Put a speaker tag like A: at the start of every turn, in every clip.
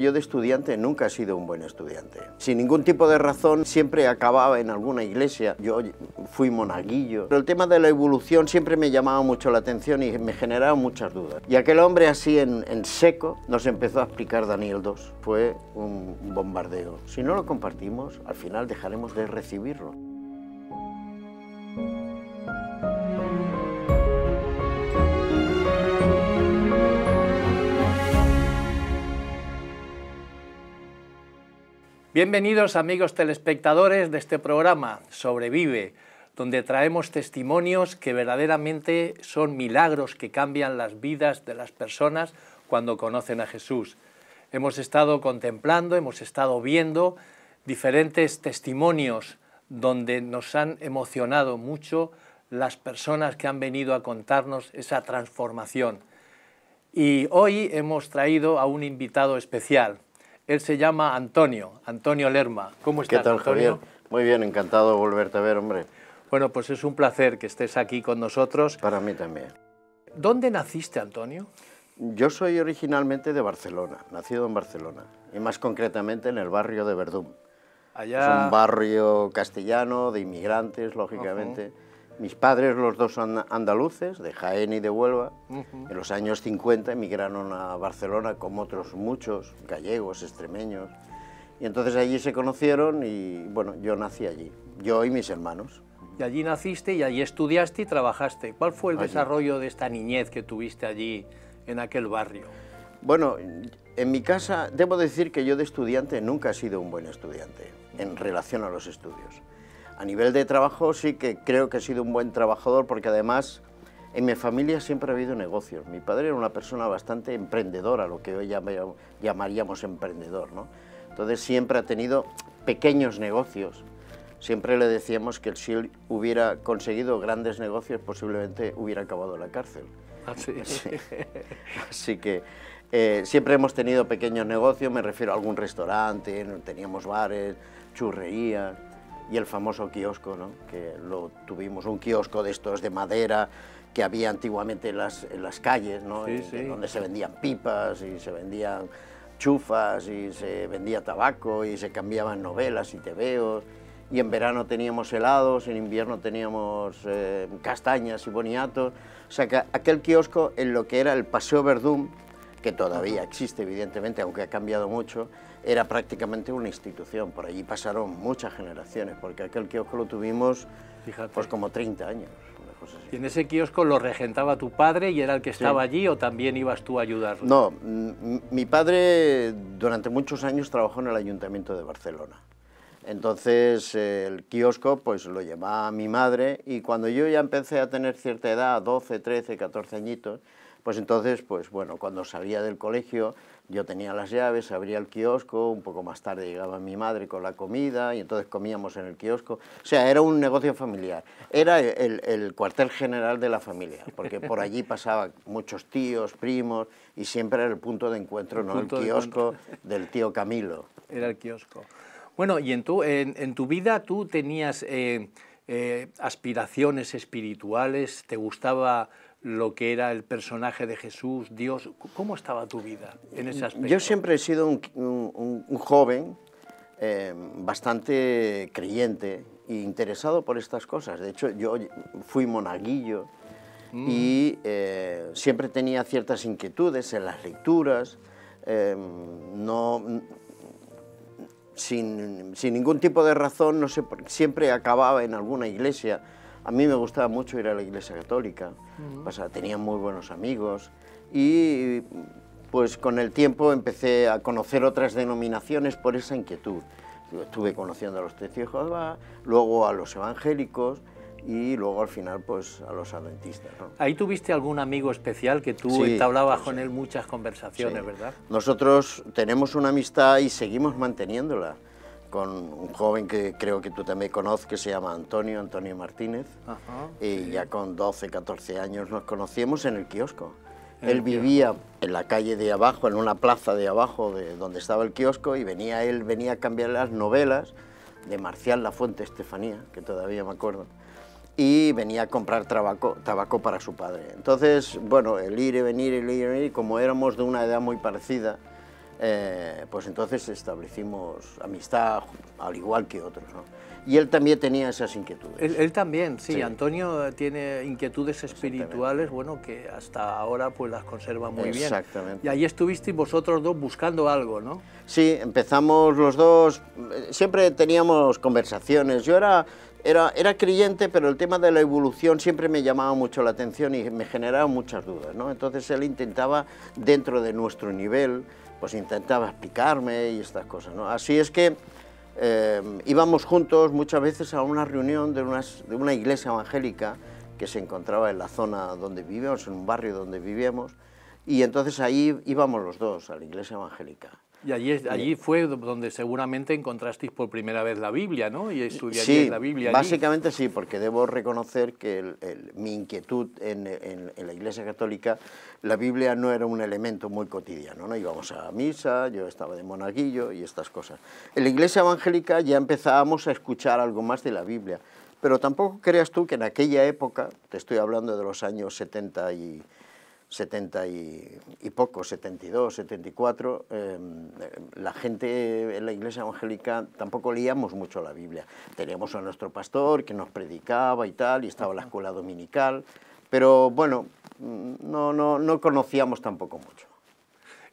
A: Yo de estudiante nunca he sido un buen estudiante. Sin ningún tipo de razón siempre acababa en alguna iglesia. Yo fui monaguillo. Pero el tema de la evolución siempre me llamaba mucho la atención y me generaba muchas dudas. Y aquel hombre así en, en seco nos empezó a explicar Daniel 2. Fue un bombardeo. Si no lo compartimos, al final dejaremos de recibirlo.
B: Bienvenidos amigos telespectadores de este programa Sobrevive, donde traemos testimonios que verdaderamente son milagros que cambian las vidas de las personas cuando conocen a Jesús. Hemos estado contemplando, hemos estado viendo diferentes testimonios donde nos han emocionado mucho las personas que han venido a contarnos esa transformación. Y hoy hemos traído a un invitado especial, él se llama Antonio, Antonio Lerma. ¿Cómo estás, ¿Qué tal, Javier?
A: Muy bien, encantado de volverte a ver, hombre. Bueno, pues es un placer que estés aquí con nosotros. Para mí también.
B: ¿Dónde naciste,
A: Antonio? Yo soy originalmente de Barcelona, nacido en Barcelona, y más concretamente en el barrio de Verdún. Allá... Es un barrio castellano, de inmigrantes, lógicamente. Mis padres los dos son andaluces, de Jaén y de Huelva. En los años 50 emigraron a Barcelona como otros muchos, gallegos, extremeños. Y entonces allí se conocieron y bueno, yo nací allí, yo y mis hermanos.
B: Y allí naciste y allí estudiaste y trabajaste. ¿Cuál fue el desarrollo de esta niñez que tuviste allí en aquel barrio?
A: Bueno, en mi casa debo decir que yo de estudiante nunca he sido un buen estudiante en relación a los estudios a nivel de trabajo sí que creo que he sido un buen trabajador porque además en mi familia siempre ha habido negocios. Mi padre era una persona bastante emprendedora, lo que hoy llamaríamos emprendedor. ¿no? Entonces siempre ha tenido pequeños negocios. Siempre le decíamos que si él hubiera conseguido grandes negocios posiblemente hubiera acabado la cárcel. Así, ah, Así que eh, siempre hemos tenido pequeños negocios, me refiero a algún restaurante, teníamos bares, churrerías y el famoso kiosco, que lo tuvimos, un kiosco de estos de madera que había antiguamente en las, calles, donde se vendían pipas y se vendían chufas y se vendía tabaco y se cambiaban novelas y tebeos y en verano teníamos helados, en invierno teníamos eh, castañas y boniatos. O sea aquel kiosco en lo que era el Paseo Verdún, que todavía existe evidentemente, aunque ha cambiado mucho, era prácticamente una institución. Por allí pasaron muchas generaciones, porque aquel kiosco lo tuvimos pues como 30 años. ¿Y en ese kiosco lo regentaba tu
B: padre y era el que estaba allí o también ibas tú a ayudarlo?
A: No, mi padre durante muchos años trabajó en el Ayuntamiento de Barcelona. Entonces el kiosco pues lo llevaba mi madre y cuando yo ya empecé a tener cierta edad, 12, 13, 14 añitos, pues entonces, pues bueno, cuando salía del colegio yo tenía las llaves, abría el kiosco, un poco más tarde llegaba mi madre con la comida y entonces comíamos en el kiosco. O sea, era un negocio familiar, era el, cuartel general de la familia, porque por allí pasaban muchos tíos, primos y siempre era el punto de encuentro, no el kiosco del tío Camilo.
B: Era el kiosco.
A: Bueno, y en tu, tu vida tú tenías eh,
B: eh, aspiraciones espirituales, te gustaba lo que era el personaje de Jesús, Dios? ¿Cómo estaba tu vida en ese aspecto? Yo
A: siempre he sido un, joven eh, bastante creyente e interesado por estas cosas. De hecho, yo fui monaguillo mm. y eh, siempre tenía ciertas inquietudes en las lecturas, eh, no, sin, ningún tipo de razón, no siempre acababa en alguna iglesia a mí me gustaba mucho ir a la iglesia católica, tenía muy buenos amigos y pues con el tiempo empecé a conocer otras denominaciones por esa inquietud. Estuve conociendo a los testigos luego a los evangélicos, y luego al final pues a los adventistas.
B: Ahí tuviste algún amigo especial que tú entablabas con él muchas conversaciones, ¿verdad?
A: Nosotros tenemos una amistad y seguimos manteniéndola con un joven que creo que tú también conoces, que se llama Antonio, Antonio Martínez, y ya con 12, 14 años nos conocíamos en el kiosco. él vivía en la calle de abajo, en una plaza de abajo de donde estaba el kiosco, y venía él venía a cambiar las novelas de Marcial La Fuente Estefanía, que todavía me acuerdo, y venía a comprar tabaco, tabaco para su padre. Entonces, bueno, el ir y venir, el ir y venir, como éramos de una edad muy parecida, eh, pues entonces establecimos amistad, al igual que otros. ¿no? Y él también tenía esas inquietudes. Él,
B: también, sí, Antonio tiene inquietudes espirituales, bueno, que hasta ahora pues
A: las conserva muy bien. Exactamente. Y
B: ahí estuvisteis vosotros dos buscando algo, ¿no?
A: Sí, empezamos los dos, siempre teníamos conversaciones, yo era... Era, era creyente, pero el tema de la evolución siempre me llamaba mucho la atención y me generaba muchas dudas. ¿no? Entonces él intentaba, dentro de nuestro nivel, pues intentaba explicarme y estas cosas. ¿no? Así es que eh, íbamos juntos muchas veces a una reunión de, de una iglesia evangélica que se encontraba en la zona donde vivíamos, en un barrio donde vivíamos, y entonces ahí íbamos los dos, a la iglesia evangélica.
B: Y allí, allí fue donde seguramente encontrasteis por primera vez la Biblia, ¿no? Y estudiaríais sí, la Biblia. Básicamente
A: sí, porque debo reconocer que mi inquietud en, en, la Iglesia Católica, la Biblia no era un elemento muy cotidiano, ¿no? Íbamos a misa, yo estaba de monaguillo y estas cosas. En la Iglesia Evangélica ya empezábamos a escuchar algo más de la Biblia, pero tampoco creas tú que en aquella época, te estoy hablando de los años 70 y 70 y, y poco, 72, 74, eh, la gente en la iglesia evangélica tampoco leíamos mucho la Biblia. Teníamos a nuestro pastor que nos predicaba y tal, y estaba la escuela dominical, pero bueno, mm, no, no, no conocíamos tampoco mucho.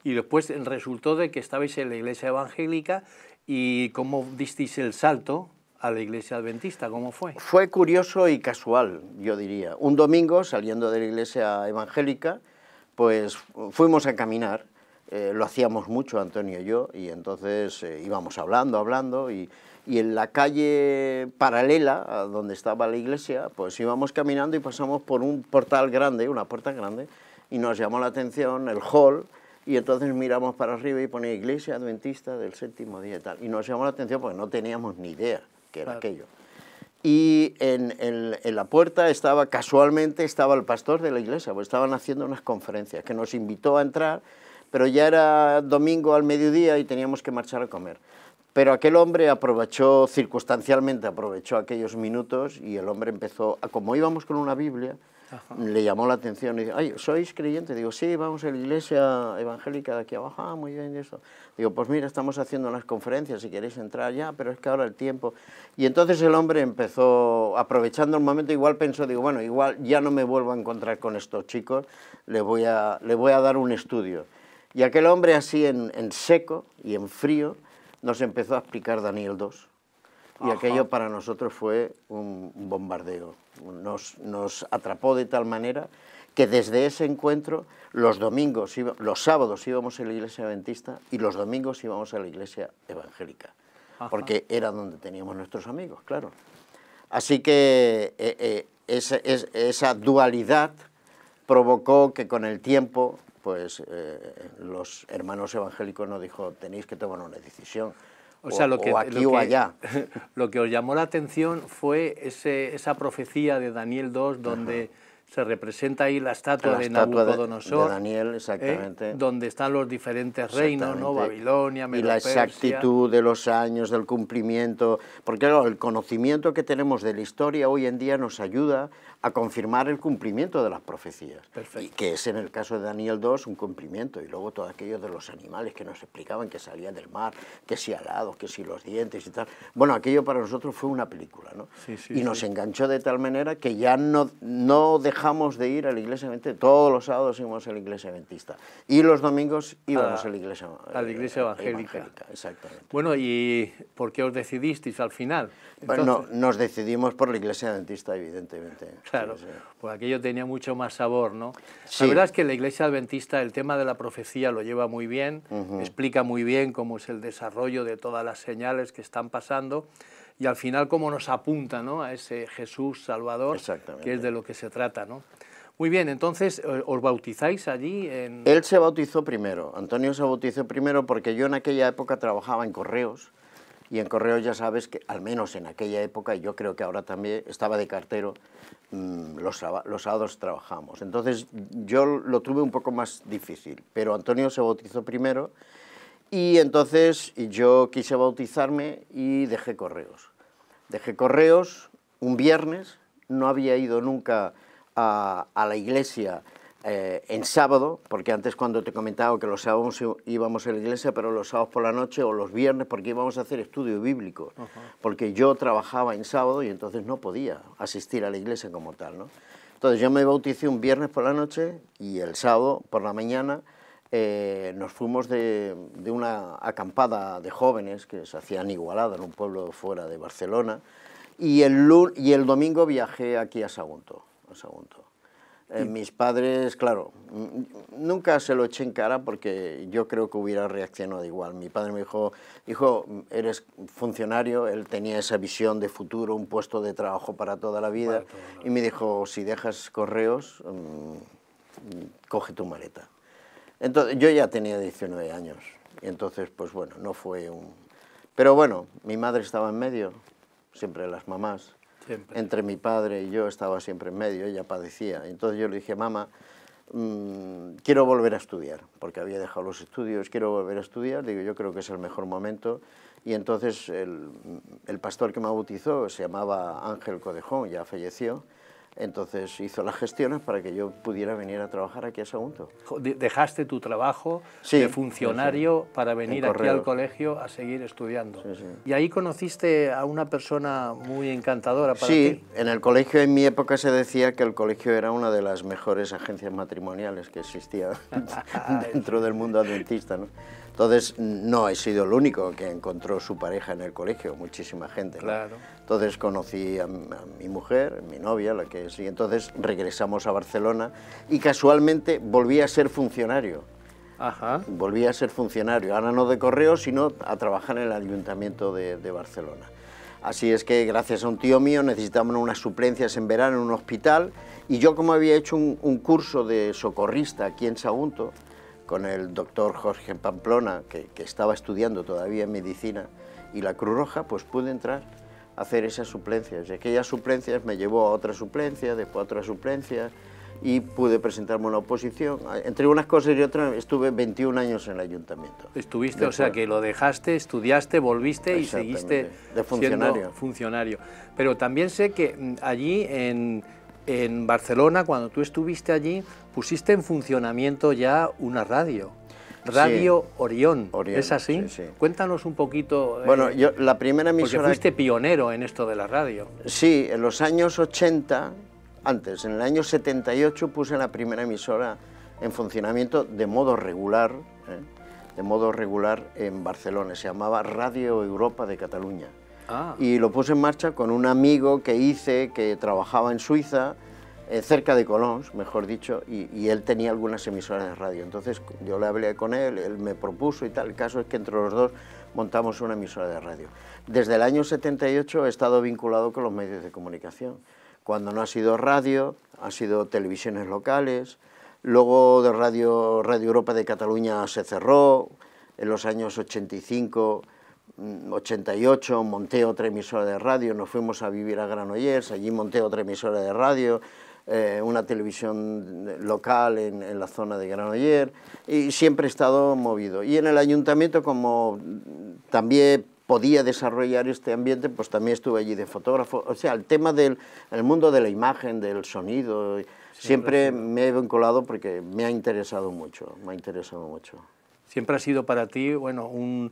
B: Y después resultó de que estabais en la iglesia evangélica y cómo disteis el salto a la iglesia adventista? ¿Cómo fue?
A: Fue curioso y casual, yo diría. Un domingo, saliendo de la iglesia evangélica, pues fuimos a caminar. Eh, lo hacíamos mucho Antonio y yo, y entonces eh, íbamos hablando, hablando, y, en la calle paralela a donde estaba la iglesia, pues íbamos caminando y pasamos por un portal grande, una puerta grande, y nos llamó la atención el hall, y entonces miramos para arriba y pone... Iglesia Adventista del Séptimo Día y tal, y nos llamó la atención porque no teníamos ni idea que era aquello. Y en, la puerta estaba, casualmente, estaba el pastor de la iglesia, pues estaban haciendo unas conferencias, que nos invitó a entrar, pero ya era domingo al mediodía y teníamos que marchar a comer. Pero aquel hombre aprovechó, circunstancialmente aprovechó aquellos minutos y el hombre empezó, como íbamos con una Biblia, le llamó la atención y dice, ay, ¿sois creyente? Digo, sí, vamos a la iglesia evangélica de aquí abajo, ah, muy bien eso. Digo, pues mira, estamos haciendo unas conferencias, si queréis entrar ya, pero es que ahora el tiempo... Y entonces el hombre empezó, aprovechando el momento, igual pensó, digo, bueno, igual ya no me vuelvo a encontrar con estos chicos, le voy a, le voy a dar un estudio. Y aquel hombre así en, en seco y en frío nos empezó a explicar Daniel 2 y aquello para nosotros fue un bombardeo. Nos, nos atrapó de tal manera que desde ese encuentro los domingos, los sábados íbamos a la iglesia adventista y los domingos íbamos a la iglesia evangélica, porque era donde teníamos nuestros amigos, claro. Así que eh, eh, esa, dualidad provocó que con el tiempo, pues eh, los hermanos evangélicos nos dijo, tenéis que tomar una decisión, o, sea, lo que, os llamó la atención fue ese,
B: esa profecía de Daniel 2 donde... se representa ahí la estatua de Nabucodonosor. Daniel, ¿eh? exactamente. Donde están los diferentes reinos, ¿no? Babilonia, Medo Y la exactitud
A: de los años, del cumplimiento. Porque el conocimiento que tenemos de la historia hoy en día nos ayuda a confirmar el cumplimiento de las profecías. Y que es en el caso de Daniel 2 un cumplimiento. Y luego todo aquello de los animales que nos explicaban que salían del mar, que si alados, que si los dientes y tal. Bueno, aquello para nosotros fue una película, ¿no? Sí, sí, y nos enganchó de tal manera que ya no, no dejamos de ir a la iglesia adventista. Todos los sábados íbamos a la iglesia adventista. Y los domingos íbamos a, la iglesia, a la iglesia eh, evangélica. Exactamente.
B: Bueno, ¿y por qué os decidisteis al final? bueno,
A: nos decidimos por la iglesia adventista, evidentemente.
B: Claro, porque aquello tenía mucho más sabor, ¿no? La verdad es que la iglesia adventista el tema de la profecía lo lleva muy bien, explica muy bien cómo es el desarrollo de todas las señales que están pasando y al final cómo nos apunta ¿no? a ese Jesús Salvador, que es de lo que se trata, ¿no? Muy bien, entonces, eh, ¿os bautizáis allí? Él
A: se bautizó primero, Antonio se bautizó primero porque yo en aquella época trabajaba en correos y en Correos ya sabes que, al menos en aquella época, y yo creo que ahora también, estaba de cartero, mm, los, los sábados trabajamos. Entonces yo lo tuve un poco más difícil, pero Antonio se bautizó primero y entonces yo quise bautizarme y dejé correos. Dejé correos un viernes, no había ido nunca a, a la iglesia eh, en sábado, porque antes cuando te comentaba que los sábados íbamos a la iglesia, pero los sábados por la noche o los viernes, porque íbamos a hacer estudio bíblico, porque yo trabajaba en sábado y entonces no podía asistir a la iglesia como tal. ¿no? Entonces yo me bauticé un viernes por la noche y el sábado por la mañana eh, nos fuimos de, una acampada de jóvenes que se hacían Igualada, en un pueblo fuera de Barcelona, y el, y el domingo viajé aquí a Sagunto. A Sagunto. Eh, mis padres, claro, nunca se lo eché en cara porque yo creo que hubiera reaccionado igual. Mi padre me dijo, hijo, eres funcionario, él tenía esa visión de futuro, un puesto de trabajo para toda la vida, y me dijo, si dejas correos, mm, coge tu maleta. Entonces, yo ya tenía 19 años, y entonces, pues bueno, no fue un... Pero bueno, mi madre estaba en medio, siempre las mamás, entre mi padre y yo estaba siempre en medio, ella padecía. Entonces yo le dije, mamá, mm, quiero volver a estudiar, porque había dejado los estudios, quiero volver a estudiar, digo, yo creo que es el mejor momento. Y entonces el, el pastor que me bautizó se llamaba Ángel Codejón, ya falleció, entonces hizo las gestiones para que yo pudiera venir a trabajar aquí a Sagunto.
B: ¿Dejaste tu trabajo de funcionario para venir aquí al colegio a seguir
A: estudiando? y
B: ahí conociste a una persona muy encantadora para ti. Sí,
A: en el colegio en mi época se decía que el colegio era una de las mejores agencias matrimoniales que existía dentro del mundo adventista. ¿no? Entonces, no he sido el único que encontró su pareja en el colegio, muchísima gente. Claro. Entonces conocí a, mi mujer, mi novia, la que y entonces regresamos a Barcelona y casualmente volví a ser funcionario. Ajá. Volví a ser funcionario, ahora no de correo, sino a trabajar en el Ayuntamiento de, Barcelona. Así es que gracias a un tío mío necesitamos unas suplencias en verano en un hospital y yo como había hecho un, un curso de socorrista aquí en Sagunto, con el doctor Jorge Pamplona, que, estaba estudiando todavía medicina, y la Cruz Roja, pues pude entrar a hacer esas suplencias. Y aquellas suplencias me llevó a otra suplencia, después a otra suplencia, y pude presentarme una oposición. Entre unas cosas y otras estuve 21 años en el ayuntamiento.
B: Estuviste, o sea que lo dejaste, estudiaste, volviste y seguiste de funcionario. funcionario. Pero también sé que mm, allí en en Barcelona, cuando tú estuviste allí, pusiste en funcionamiento
A: ya una radio.
B: Radio Orión. ¿es así? Cuéntanos un poquito. Eh, bueno, yo
A: la primera emisora... Porque fuiste pionero en esto de la radio. Sí, en los años 80, antes, en el año 78 puse la primera emisora en funcionamiento de modo regular, ¿eh? de modo regular en Barcelona. Se llamaba Radio Europa de Cataluña. Ah. Y lo puse en marcha con un amigo que hice que trabajaba en Suiza, eh, cerca de Colons, mejor dicho, y, él tenía algunas emisoras de radio. Entonces yo le hablé con él, él me propuso y tal. El caso es que entre los dos montamos una emisora de radio. Desde el año 78 he estado vinculado con los medios de comunicación. Cuando no ha sido radio, ha sido televisiones locales, luego de radio, radio Europa de Cataluña se cerró, en los años 85 88 mm, monté otra emisora de radio, nos fuimos a vivir a Granollers, allí monté otra emisora de radio, eh, una televisión local en, la zona de Granollers y siempre he estado movido. Y en el ayuntamiento como también podía desarrollar este ambiente, pues también estuve allí de fotógrafo. O sea, el tema del el mundo de la imagen, del sonido, siempre, me he vinculado porque me ha interesado mucho, me ha interesado mucho.
B: Siempre ha sido para ti, bueno, un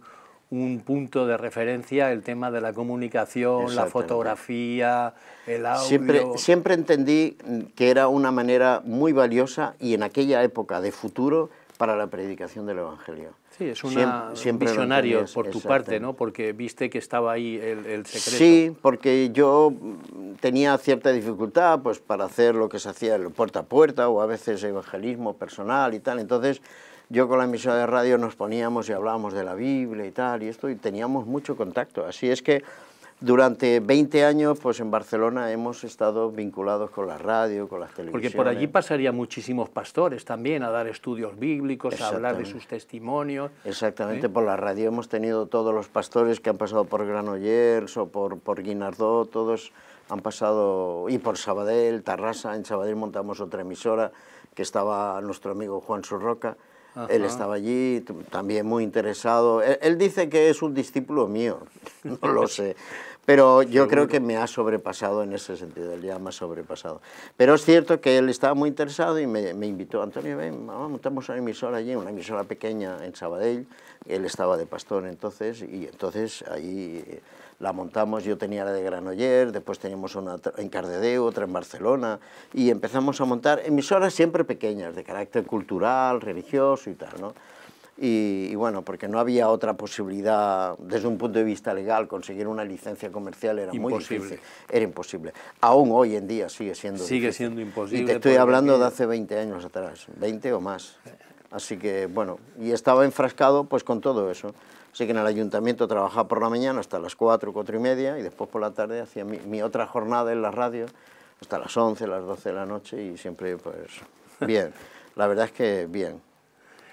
B: un punto
A: de referencia el tema de la comunicación, la fotografía,
B: el audio.
A: Siempre, entendí que era una manera muy valiosa y en aquella época de futuro para la predicación del Evangelio. Sí, es un visionario por tu parte, ¿no?
B: Porque viste que estaba ahí el, secreto. Sí,
A: porque yo mm, tenía cierta dificultad pues, para hacer lo que se hacía puerta a puerta o a veces evangelismo personal y tal. Entonces yo con la emisora de radio nos poníamos y hablábamos de la Biblia y tal, y esto, y teníamos mucho contacto. Así es que durante 20 años, pues en Barcelona hemos estado vinculados con la radio, con las televisiones. Porque por allí
B: pasaría muchísimos pastores también a dar estudios
A: bíblicos, a hablar de sus
B: testimonios.
A: ¿eh? Exactamente, por la radio hemos tenido todos los pastores que han pasado por Granollers o por, por Guinardó, todos han pasado, y por Sabadell, Tarrasa, en Sabadell montamos otra emisora que estaba nuestro amigo Juan Surroca, él estaba allí, también muy interesado. Él, dice que es un discípulo mío,
B: no lo sé.
A: Pero yo creo que me ha sobrepasado en ese sentido, él ya me ha sobrepasado. Pero es cierto que él estaba muy interesado y me, invitó, Antonio, ven, vamos montamos una emisora allí, una emisora pequeña en Sabadell. Él estaba de pastor entonces y entonces allí la montamos, yo tenía la de Granoller, después teníamos una en Cardedeu, otra en Barcelona, y empezamos a montar emisoras siempre pequeñas, de carácter cultural, religioso y tal, ¿no? Y, bueno, porque no había otra posibilidad, desde un punto de vista legal, conseguir una licencia comercial era muy difícil, era imposible. Aún hoy en día sigue siendo Sigue siendo imposible. Y te estoy hablando de hace 20 años atrás, 20 o más. Eh, Así que, bueno, y estaba enfrascado pues con todo eso. Así que en el ayuntamiento trabajaba por la mañana hasta las 4, 4 y media y después por la tarde hacía mi, otra jornada en la radio hasta las 11, las 12 de la noche y siempre pues bien. La verdad es que bien.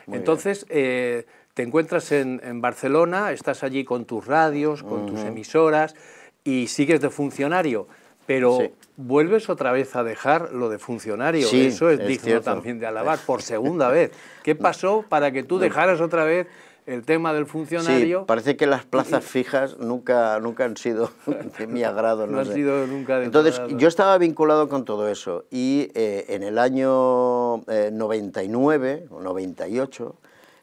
B: Entonces, eh, te encuentras en, Barcelona, estás allí con tus radios, con tus emisoras y sigues de funcionario, pero vuelves otra vez a dejar lo de funcionario. Eso es, digno también de alabar, por segunda vez. ¿Qué pasó para que tú dejaras otra vez el tema del funcionario. parece que las plazas
A: fijas nunca, nunca han sido de mi agrado. No, han sido nunca Entonces, yo estaba vinculado con todo eso y eh, en el año 99 eh, o 98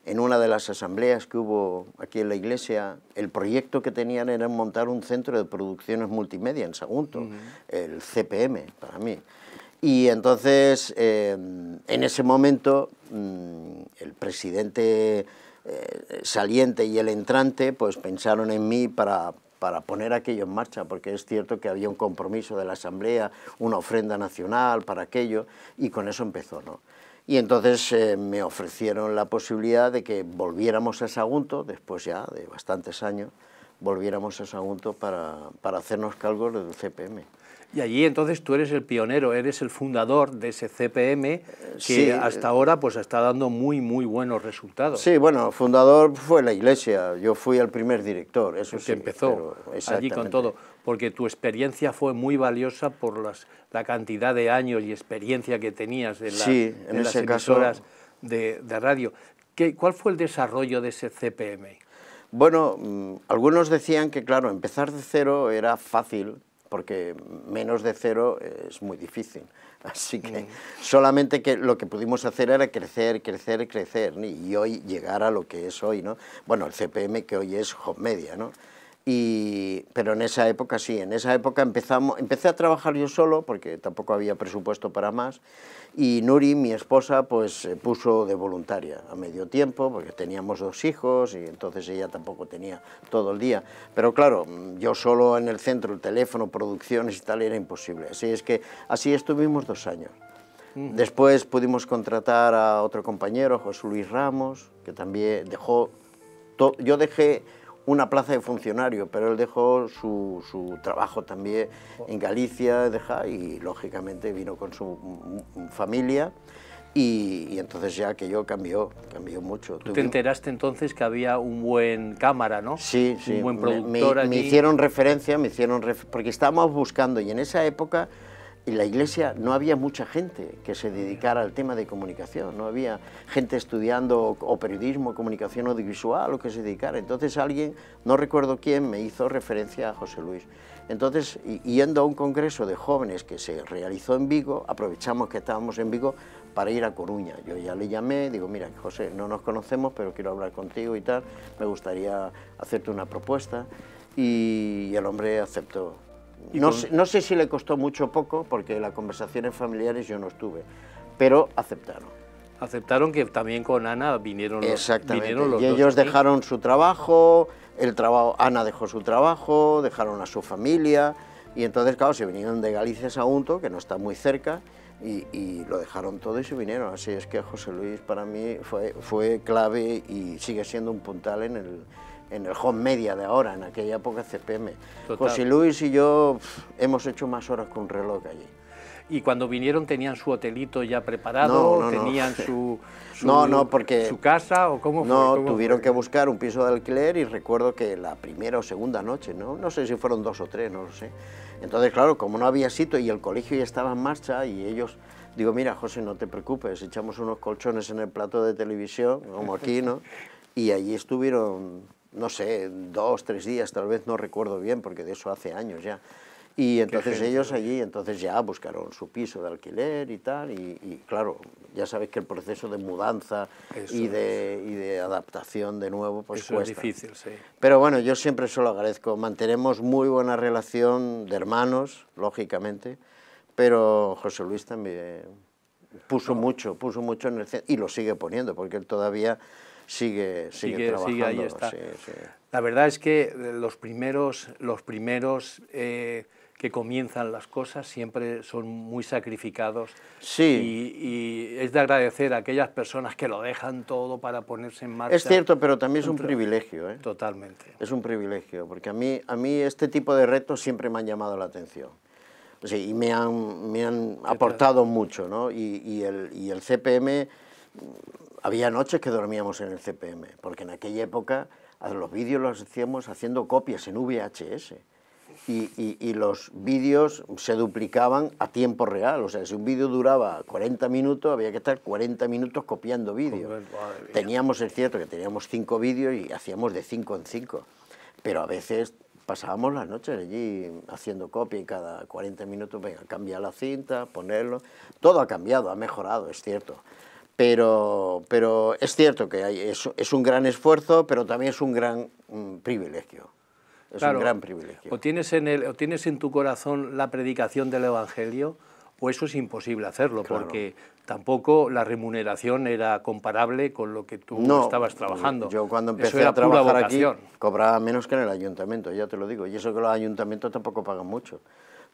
A: en una de las asambleas que hubo aquí en la iglesia, el proyecto que tenían era montar un centro de producciones multimedia en Sagunto, el CPM para mí. Y entonces, em, en ese momento, mm, el presidente eh, saliente y el entrante pues pensaron en mí para, para poner aquello en marcha, porque es cierto que había un compromiso de la Asamblea, una ofrenda nacional para aquello, y con eso empezó. ¿no? Y entonces eh, me ofrecieron la posibilidad de que volviéramos a Sagunto, después ya de bastantes años, volviéramos a Sagunto para, para hacernos cargo del CPM. Y allí entonces tú eres el pionero, eres el fundador de ese CPM eh, que eh, hasta ahora pues está dando
B: muy muy buenos resultados. Sí,
A: bueno, fundador fue la iglesia, yo fui el primer director, eso sí que empezó allí con
B: todo porque tu experiencia fue muy valiosa por las, la cantidad de años y experiencia que tenías en, en, las emisoras de,
A: radio. ¿Qué, ¿Cuál fue el desarrollo de ese CPM? Bueno, mm, algunos decían que, claro, empezar de cero era fácil, porque menos de cero es muy difícil. Así que mm. solamente que lo que pudimos hacer era crecer, crecer, crecer, y hoy llegar a lo que es hoy, ¿no? Bueno, el CPM que hoy es Home Media, ¿no? pero en esa época sí, en esa época empezamos, empecé a trabajar yo solo porque tampoco había presupuesto para más y Nuri, mi esposa, pues se puso de voluntaria a medio tiempo porque teníamos dos hijos y entonces ella tampoco tenía todo el día. Pero claro, yo solo en el centro, el teléfono, producciones y tal era imposible. Así es que así estuvimos dos años. Mm. Después pudimos contratar a otro compañero, José Luis Ramos, que también dejó... Yo dejé una plaza de funcionario, pero él dejó su, trabajo también en Galicia deja, y lógicamente vino con su familia. Y, entonces ya que yo cambió, cambió mucho. Tú te
B: enteraste entonces que había un buen cámara, ¿no? Sí, sí. Un buen productor me, hicieron
A: referencia, me hicieron porque estábamos buscando y en esa época y la iglesia no había mucha gente que se dedicara al tema de comunicación, no había gente estudiando o periodismo, comunicación audiovisual o que se dedicara. Entonces alguien, no recuerdo quién, me hizo referencia a José Luis. Entonces, yendo a un congreso de jóvenes que se realizó en Vigo, aprovechamos que estábamos en Vigo para ir a Coruña. Yo ya le llamé, digo, mira, José, no nos conocemos, pero quiero hablar contigo y tal, me gustaría hacerte una propuesta. Y el hombre aceptó no, sé si le costó mucho o poco, porque las conversaciones familiares yo no estuve, pero aceptaron. Aceptaron que también
B: con Ana vinieron los Exactamente, y ellos
A: dejaron su trabajo, el trabajo, Ana dejó su trabajo, dejaron a su familia, y entonces, claro, se vinieron de Galicia a Sagunto, que no está muy cerca, y, lo dejaron todo y se vinieron. Así es que José Luis para mí fue, fue clave y sigue siendo un puntal en el, en el home media de ahora, en aquella época CPM. José Luis y yo hemos hecho más horas con reloj allí.
B: ¿Y cuando vinieron tenían su hotelito ya preparado? ¿Tenían Su, su, no, no,
A: porque, su casa? ¿O cómo fue? No, tuvieron que buscar un piso de alquiler y recuerdo que la primera o segunda noche, ¿no? No sé si fueron dos o tres, no lo sé. Entonces, claro, como no había sitio y el colegio ya estaba en marcha y ellos... Digo, mira, José, no te preocupes, echamos unos colchones en el plato de televisión, como aquí, ¿no? Y allí estuvieron no sé, dos, tres días, tal vez no recuerdo bien, porque de eso hace años ya. Y entonces ellos allí, entonces ya buscaron su piso de alquiler y tal, y, claro, ya sabéis que el proceso de mudanza y de, adaptación de nuevo, pues es difícil, sí. Pero bueno, yo siempre se lo agradezco, mantenemos muy buena relación de hermanos, lógicamente, pero José Luis también puso mucho, puso mucho en el centro, y lo sigue poniendo, porque él todavía sigue, sigue, trabajando. ahí
B: La verdad es que los primeros, los primeros eh, que comienzan las cosas siempre son muy sacrificados. Sí. Y, es de agradecer a aquellas personas que lo dejan todo para ponerse en marcha. Es cierto, pero también es un privilegio.
A: ¿eh? Totalmente. Es un privilegio, porque a mí, a mí este tipo de retos siempre me han llamado la atención. y me han, me han aportado mucho, ¿no? Y, y, el, y el CPM había noches que dormíamos en el CPM, porque en aquella época los vídeos los hacíamos haciendo copias en VHS. Y, los vídeos se duplicaban a tiempo real. O sea, si un vídeo duraba 40 minutos, había que estar 40 minutos copiando vídeos. Teníamos, es cierto, que teníamos cinco vídeos y hacíamos de cinco en 5. Pero a veces pasábamos las noches allí haciendo copia y cada 40 minutos, venga, cambia la cinta, ponerlo. Todo ha cambiado, ha mejorado, es cierto pero, pero es cierto que hay, es, es, un gran esfuerzo, pero también es un gran mm, privilegio. Es un gran privilegio.
B: O tienes, en el, o tienes en tu corazón la predicación del Evangelio, o eso es imposible hacerlo, porque tampoco la remuneración era comparable
A: con lo que tú estabas trabajando. Yo cuando empecé a trabajar aquí cobraba menos que en el ayuntamiento, ya te lo digo, y eso que los ayuntamientos tampoco pagan mucho,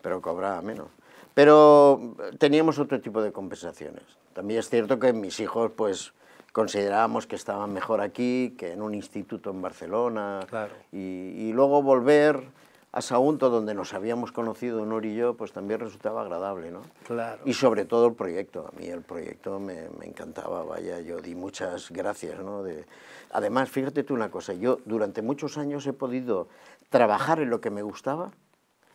A: pero cobraba menos. Pero teníamos otro tipo de compensaciones. También es cierto que mis hijos, pues, considerábamos que estaban mejor aquí que en un instituto en Barcelona. Y, luego volver a Saúnto, donde nos habíamos conocido Nori y yo, pues también resultaba agradable, ¿no? Claro. Y sobre todo el proyecto. A mí el proyecto me, encantaba, vaya, yo di muchas gracias, ¿no? Además, fíjate tú una cosa, yo durante muchos años he podido trabajar en lo que me gustaba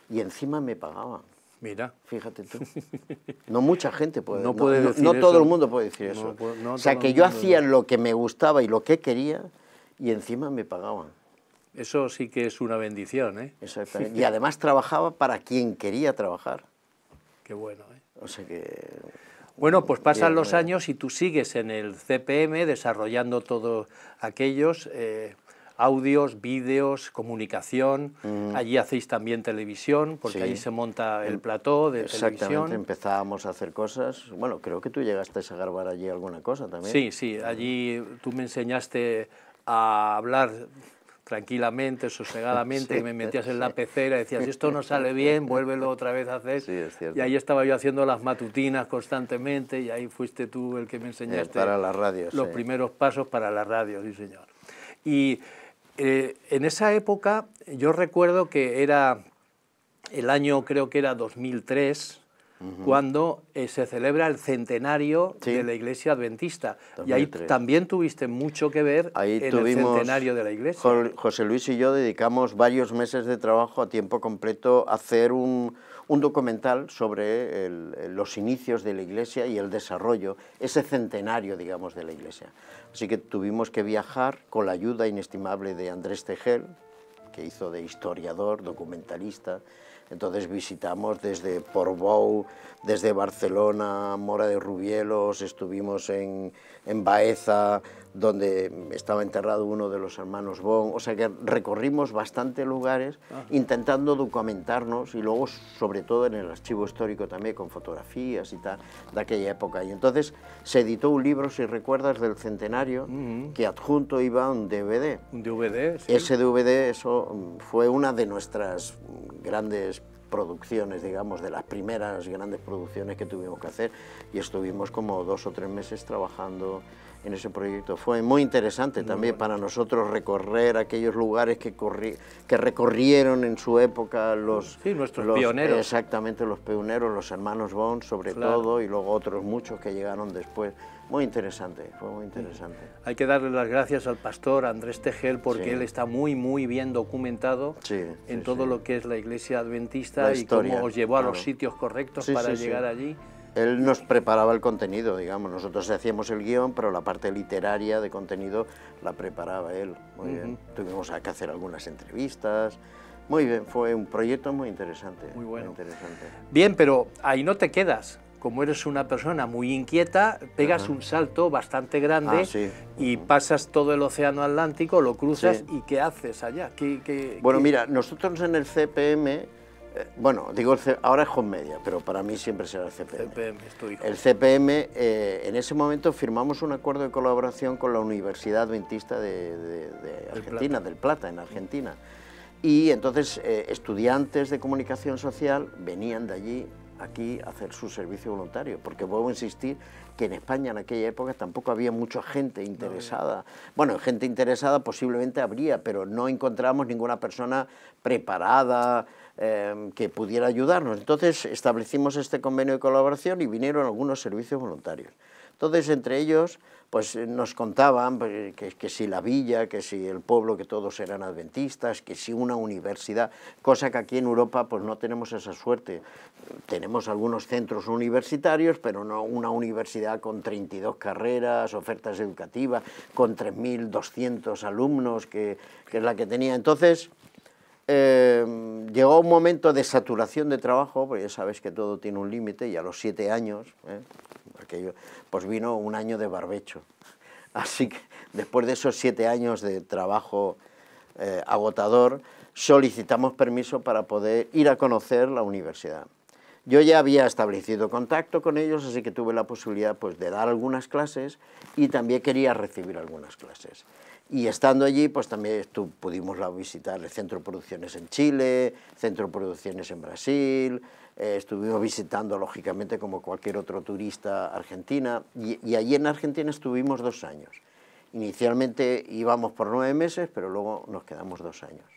A: y encima me pagaban. Mira. Fíjate tú. No mucha gente puede. No, decir eso, no todo el mundo puede decir eso. o sea, que yo hacía lo que me gustaba y lo que quería y encima me pagaban. Eso sí que es una bendición, ¿eh? Exactamente. Y además trabajaba para quien quería trabajar. Qué bueno, ¿eh? O sea que... Bueno, pues pasan los
B: años y tú sigues en el CPM desarrollando todos aquellos. Eh, audios, vídeos, comunicación. Mm. Allí hacéis también televisión, porque allí ahí se monta el em, plató de Exactamente. televisión.
A: empezábamos a hacer cosas. Bueno, creo que tú llegaste a grabar allí alguna cosa también. Sí,
B: sí, allí tú me enseñaste a hablar tranquilamente, sosegadamente, y me metías en la pecera y decías, esto no sale bien, vuélvelo otra vez a
A: hacer. Sí, es cierto. Y ahí
B: estaba yo haciendo las matutinas constantemente y ahí fuiste tú el que me eh, enseñaste. para Los primeros pasos para la radio, sí señor. Y eh, en esa época yo recuerdo que era el año, creo que era 2003, cuando eh, se celebra el centenario de la Iglesia Adventista. Y ahí también
A: tuviste mucho que ver en el centenario de la Iglesia. José Luis y yo dedicamos varios meses de trabajo a tiempo completo a hacer un, documental sobre los inicios de la Iglesia y el desarrollo, ese centenario, digamos, de la Iglesia. Así que tuvimos que viajar con la ayuda inestimable de Andrés Tejel, que hizo de historiador, documentalista, entonces visitamos desde Porbou, desde Barcelona, Mora de Rubielos, estuvimos en, en Baeza, donde estaba enterrado uno de los hermanos Bon, o sea que recorrimos bastantes lugares ah. intentando documentarnos y luego sobre todo en el archivo histórico también con fotografías y tal de aquella época. Y entonces se editó un libro, si recuerdas, del centenario que adjunto iba un DVD. Un
B: DVD, sí. Ese
A: DVD eso mm, fue una de nuestras mm, grandes producciones, digamos, de las primeras grandes producciones que tuvimos que hacer y estuvimos como dos o tres meses trabajando en ese proyecto. Fue muy interesante también para nosotros recorrer aquellos lugares que, que recorrieron en su época los... Sí, nuestros pioneros. Exactamente, los pioneros, los hermanos Bond sobre todo, y luego otros muchos que llegaron después. Muy interesante, fue muy interesante. Mm.
B: Hay que darle las gracias al pastor Andrés Tejel porque él está muy, muy bien documentado en todo lo
A: que es la iglesia adventista y cómo os llevó a los
B: sitios correctos para llegar allí
A: él nos preparaba el contenido, digamos. Nosotros hacíamos el guión, pero la parte literaria de contenido la preparaba él. Muy bien. Tuvimos que hacer algunas entrevistas. Muy bien, fue un proyecto muy interesante. Muy
B: bueno. interesante.
A: Bien, pero ahí no te
B: quedas. Como eres una persona muy inquieta, pegas un salto bastante grande ah,
A: y pasas todo el océano Atlántico, lo cruzas
B: y ¿qué haces allá? bueno, mira,
A: nosotros en el CPM eh, bueno, digo, ahora es con media, pero para mí siempre será el CPM. El CPM, eh, en ese momento firmamos un acuerdo de colaboración con la Universidad Adventista de, Argentina, del Plata, en Argentina. Y entonces eh, estudiantes de comunicación social venían de allí aquí a hacer su servicio voluntario, porque vuelvo a insistir que en España en aquella época tampoco había mucha gente interesada. Bueno, gente interesada posiblemente habría, pero no encontramos ninguna persona preparada, Em, que pudiera ayudarnos. Entonces establecimos este convenio de colaboración y vinieron algunos servicios voluntarios. Entonces, entre ellos, pues eh, nos contaban pues, eh, que, que, si la villa, que si el pueblo, que todos eran adventistas, que si una universidad, cosa que aquí en Europa pues no tenemos esa suerte. Tenemos algunos centros universitarios, pero no una universidad con 32 carreras, ofertas educativas, con 3.200 alumnos, que es la que tenía. Entonces, Em, llegó un momento de saturación de trabajo, porque ya sabes que todo tiene un límite, y a los siete años, ¿eh? pues vino un año de barbecho. Así que después de esos siete años de trabajo eh, agotador, solicitamos permiso para poder ir a conocer la universidad. Yo ya había establecido contacto con ellos, así que tuve la posibilidad pues, de dar algunas clases y también quería recibir algunas clases. Y estando allí, pues también pudimos visitar el Centro de Producciones en Chile, Centro de Producciones en Brasil, eh, estuvimos visitando, lógicamente, como cualquier otro turista, Argentina. Y, y, allí en Argentina estuvimos dos años. Inicialmente íbamos por nueve meses, pero luego nos quedamos dos años.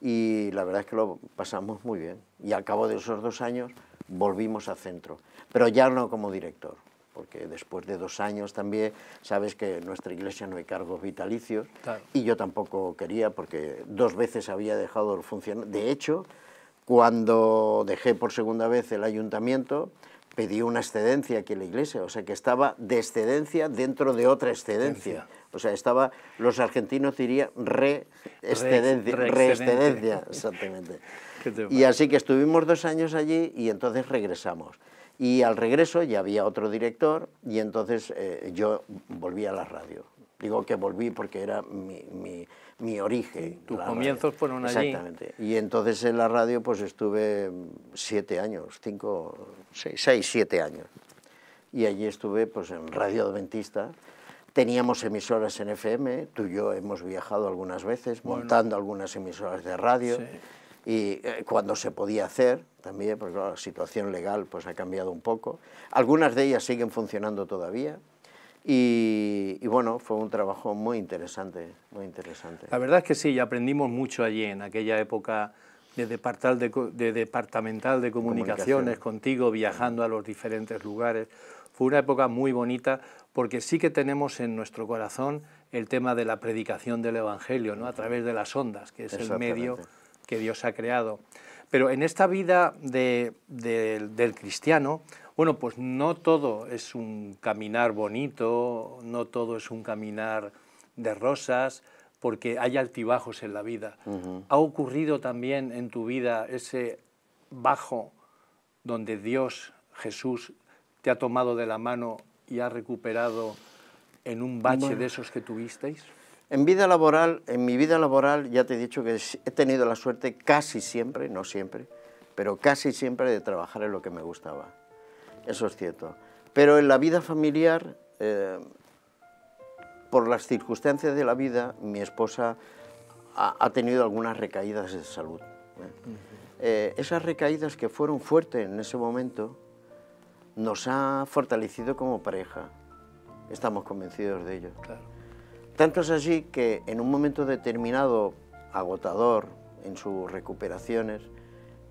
A: Y la verdad es que lo pasamos muy bien. Y al cabo de esos dos años volvimos a centro, pero ya no como director porque después de dos años también, sabes que en nuestra iglesia no hay cargos vitalicios, y yo tampoco quería, porque dos veces había dejado el funcionar. De hecho, cuando dejé por segunda vez el ayuntamiento, pedí una excedencia aquí en la iglesia, o sea que estaba de excedencia dentro de otra excedencia. O sea, estaba, los argentinos dirían re-excedencia, exactamente. Y así que estuvimos dos años allí y entonces regresamos. Y al regreso ya había otro director y entonces eh, yo volví a la radio. Digo que volví porque era mi, mi, origen. Tus comienzos
B: fueron allí. Exactamente.
A: Y entonces en la radio pues estuve siete años, cinco, seis, siete años. Y allí estuve pues en Radio Adventista. Teníamos emisoras en FM, tú y yo hemos viajado algunas veces, montando algunas emisoras de radio. Sí y eh, cuando se podía hacer también, porque la situación legal pues, ha cambiado un poco. Algunas de ellas siguen funcionando todavía, y, bueno, fue un trabajo muy interesante, muy interesante. La
B: verdad es que sí, aprendimos mucho allí en aquella época de departal de, departamental de comunicaciones, comunicaciones, contigo, viajando a los diferentes lugares. Fue una época muy bonita porque sí que tenemos en nuestro corazón el tema de la predicación del Evangelio, ¿no? a través de las ondas, que es el medio que Dios ha creado. Pero en esta vida del cristiano, bueno, pues no todo es un caminar bonito, no todo es un caminar de rosas, porque hay altibajos en la vida. ¿Ha ocurrido también en tu vida ese bajo donde Dios,
A: Jesús, te ha tomado de la mano y ha recuperado en un bache de esos que tuvisteis? En vida laboral, en mi vida laboral ya te he dicho que he tenido la suerte casi siempre, no siempre, pero casi siempre de trabajar en lo que me gustaba. Eso es cierto. Pero en la vida familiar, eh, por las circunstancias de la vida, mi esposa ha, tenido algunas recaídas de salud. ¿eh? Eh, esas recaídas que fueron fuertes en ese momento nos ha fortalecido como pareja. Estamos convencidos de ello. Claro. Tanto es así que en un momento determinado, agotador en sus recuperaciones,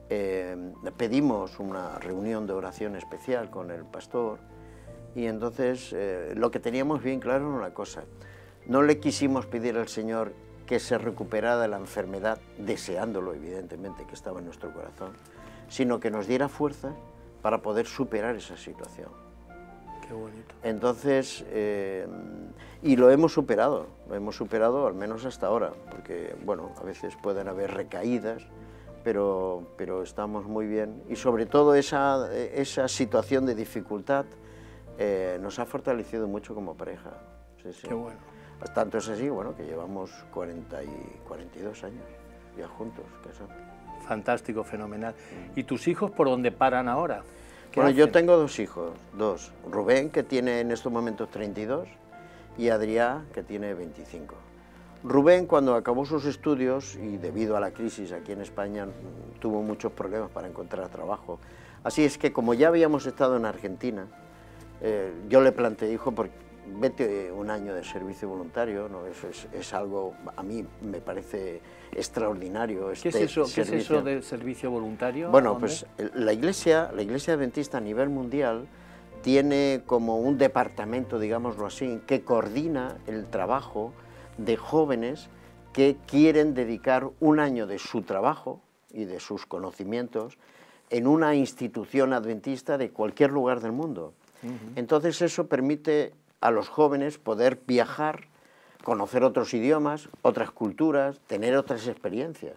A: eh, pedimos una reunión de oración especial con el pastor y entonces eh, lo que teníamos bien claro era una cosa, no le quisimos pedir al Señor que se recuperara de la enfermedad, deseándolo evidentemente que estaba en nuestro corazón, sino que nos diera fuerza para poder superar esa situación bonito. Entonces, eh, y lo hemos superado, lo hemos superado al menos hasta ahora, porque, bueno, a veces pueden haber recaídas, pero, pero estamos muy bien. Y sobre todo esa, esa situación de dificultad eh, nos ha fortalecido mucho como pareja. Qué bueno. Tanto es así, bueno, que llevamos 40 y 42 años ya juntos, casados. Fantástico, fenomenal. ¿Y tus hijos por
B: dónde paran ahora? Bueno, yo
A: tengo dos hijos, dos. Rubén, que tiene en estos momentos 32, y Adrián, que tiene 25. Rubén, cuando acabó sus estudios, y debido a la crisis aquí en España, tuvo muchos problemas para encontrar trabajo. Así es que, como ya habíamos estado en Argentina, eh, yo le planteé, hijo, porque ...vete un año de servicio voluntario, ¿no? es, algo, a mí me parece extraordinario. ¿Qué, es este eso, ¿Qué es eso de
B: servicio voluntario? Bueno, pues
A: eh, la iglesia, la iglesia adventista a nivel mundial tiene como un departamento, digámoslo así, que coordina el trabajo de jóvenes que quieren dedicar un año de su trabajo y de sus conocimientos en una institución adventista de cualquier lugar del mundo. Entonces eso permite a los jóvenes poder viajar, conocer otros idiomas, otras culturas, tener otras experiencias.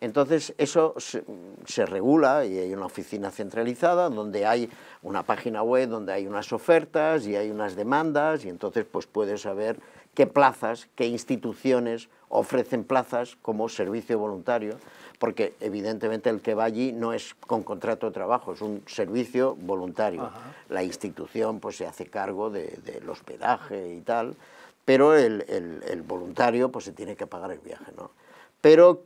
A: Entonces eso se, regula y hay una oficina centralizada donde hay una página web donde hay unas ofertas y hay unas demandas y entonces pues puedes saber qué plazas, qué instituciones ofrecen plazas como servicio voluntario porque evidentemente el que va allí no es con contrato de trabajo, es un servicio voluntario. La institución pues se hace cargo del de, hospedaje y tal, pero el, voluntario pues se tiene que pagar el viaje, ¿no? Pero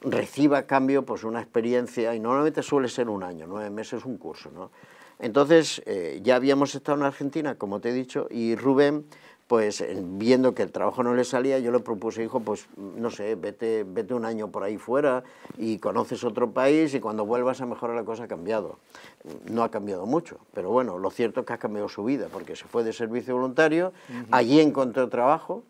A: reciba a cambio pues una experiencia, y normalmente suele ser un año, nueve meses un curso, ¿no? Entonces, eh, ya habíamos estado en Argentina, como te he dicho, y Rubén pues eh, viendo que el trabajo no le salía, yo le propuse, hijo, pues no sé, vete, vete un año por ahí fuera y conoces otro país y cuando vuelvas a mejorar la cosa ha cambiado. No ha cambiado mucho, pero bueno, lo cierto es que ha cambiado su vida, porque se fue de servicio voluntario, allí encontró trabajo,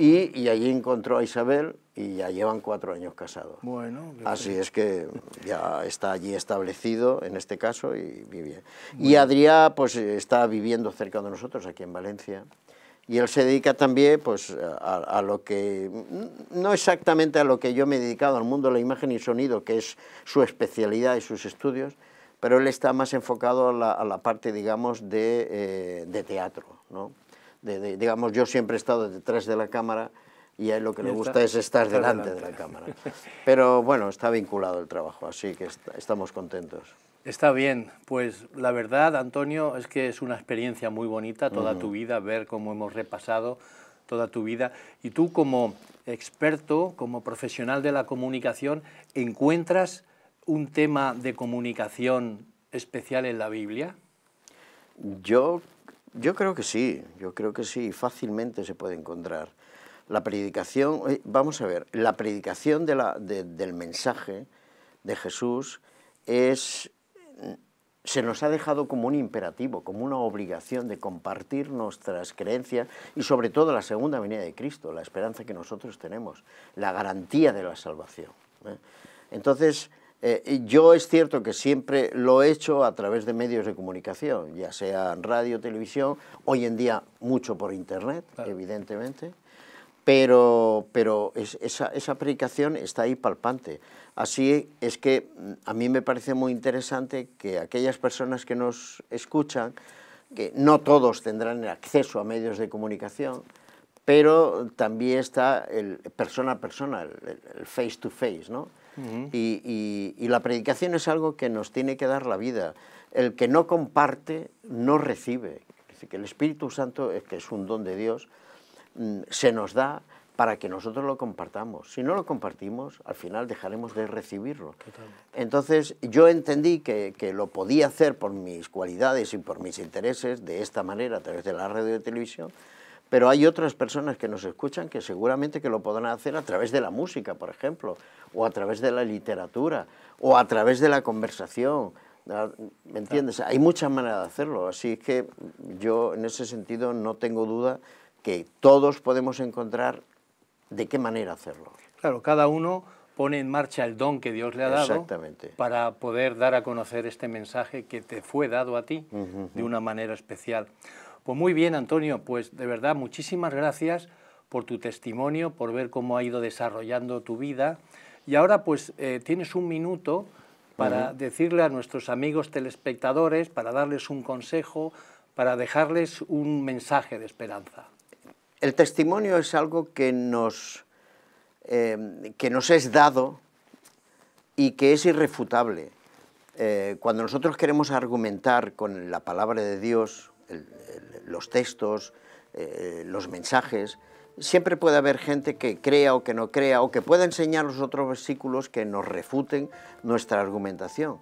A: y, allí encontró a Isabel y ya llevan cuatro años casados. Bueno, Así es que ya está allí establecido en este caso y vive. Y Adrián pues está viviendo cerca de nosotros aquí en Valencia y él se dedica también pues, a, lo que, no exactamente a lo que yo me he dedicado, al mundo de la imagen y sonido, que es su especialidad y sus estudios, pero él está más enfocado a la, parte, digamos, de, eh, de teatro. ¿no? digamos, yo siempre he estado detrás de la cámara y a él lo que le gusta es estar delante, de la cámara. Pero bueno, está vinculado el trabajo, así que estamos contentos.
B: Está bien, pues la verdad, Antonio, es que es una experiencia muy bonita toda tu vida, ver cómo hemos repasado toda tu vida. Y tú como experto, como profesional de la comunicación, ¿encuentras un tema de comunicación especial en la Biblia?
A: Yo, yo creo que sí, yo creo que sí, fácilmente se puede encontrar. La predicación, eh, vamos a ver, la predicación del mensaje de Jesús es se nos ha dejado como un imperativo, como una obligación de compartir nuestras creencias y sobre todo la segunda venida de Cristo, la esperanza que nosotros tenemos, la garantía de la salvación. ¿eh? Entonces, eh, yo es cierto que siempre lo he hecho a través de medios de comunicación, ya sea radio, televisión, hoy en día mucho por internet, evidentemente pero, esa, predicación está ahí palpante. Así es que mm, a mí me parece muy interesante que aquellas personas que nos escuchan, que no todos tendrán acceso a medios de comunicación, pero también está el persona a persona, el, face to face, y, la predicación es algo que nos tiene que dar la vida. El que no comparte, no recibe. que el Espíritu Santo, que es un don de Dios, Mm, se nos da para que nosotros lo compartamos. Si no lo compartimos, al final dejaremos de recibirlo. Entonces yo entendí que, que, lo podía hacer por mis cualidades y por mis intereses de esta manera, a través de la radio y televisión, pero hay otras personas que nos escuchan que seguramente que lo podrán hacer a través de la música, por ejemplo, o a través de la literatura, o a través de la conversación. ¿Me entiendes? Hay muchas maneras de hacerlo, así que yo en ese sentido no tengo duda que todos podemos encontrar de qué manera hacerlo. Claro, cada uno pone
B: en marcha el don que Dios le ha dado para poder dar a conocer este mensaje que te fue dado a ti de una manera especial. Pues muy bien, Antonio, pues de verdad muchísimas gracias por tu testimonio, por ver cómo ha ido desarrollando tu vida. Y ahora pues eh, tienes un minuto para decirle a nuestros amigos telespectadores, para darles un consejo, para dejarles un mensaje de esperanza.
A: El testimonio es algo que nos, em, que nos es dado y que es irrefutable. Eh, cuando nosotros queremos argumentar con la palabra de Dios, los textos, eh, los mensajes, siempre puede haber gente que crea o que no crea o que pueda enseñar los otros versículos que nos refuten nuestra argumentación.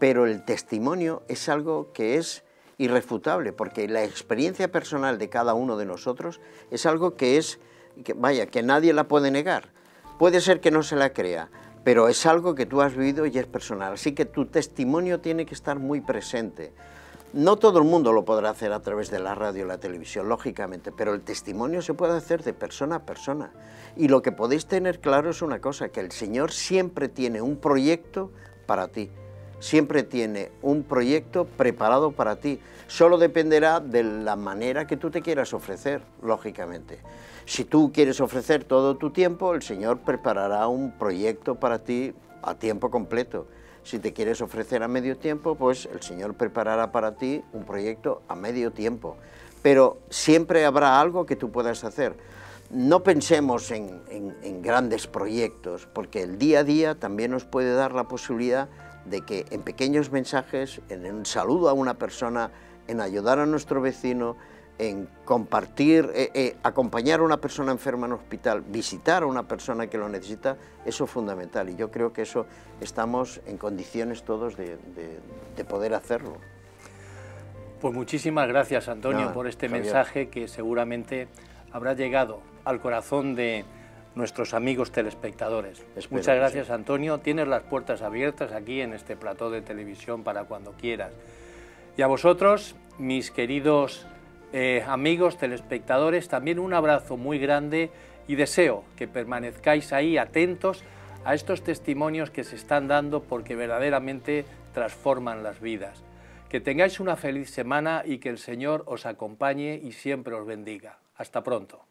A: Pero el testimonio es algo que es irrefutable, porque la experiencia personal de cada uno de nosotros es algo que es, que, vaya, que nadie la puede negar. Puede ser que no se la crea, pero es algo que tú has vivido y es personal. Así que tu testimonio tiene que estar muy presente. No todo el mundo lo podrá hacer a través de la radio o la televisión, lógicamente, pero el testimonio se puede hacer de persona a persona. Y lo que podéis tener claro es una cosa, que el Señor siempre tiene un proyecto para ti siempre tiene un proyecto preparado para ti. Solo dependerá de la manera que tú te quieras ofrecer, lógicamente. Si tú quieres ofrecer todo tu tiempo, el Señor preparará un proyecto para ti a tiempo completo. Si te quieres ofrecer a medio tiempo, pues el Señor preparará para ti un proyecto a medio tiempo. Pero siempre habrá algo que tú puedas hacer no pensemos en, en, grandes proyectos, porque el día a día también nos puede dar la posibilidad de que en pequeños mensajes, en un saludo a una persona, en ayudar a nuestro vecino, en compartir, eh, eh, acompañar a una persona enferma en hospital, visitar a una persona que lo necesita, eso es fundamental y yo creo que eso estamos en condiciones todos de, poder hacerlo.
B: Pues muchísimas gracias Antonio por este mensaje que seguramente habrá llegado al corazón de, nuestros amigos telespectadores. Muchas gracias, Antonio. Tienes las puertas abiertas aquí en este plató de televisión para cuando quieras. Y a vosotros, mis queridos eh, amigos telespectadores, también un abrazo muy grande y deseo que permanezcáis ahí atentos a estos testimonios que se están dando porque verdaderamente transforman las vidas. Que tengáis una feliz semana y que el Señor os acompañe y siempre os bendiga. Hasta pronto.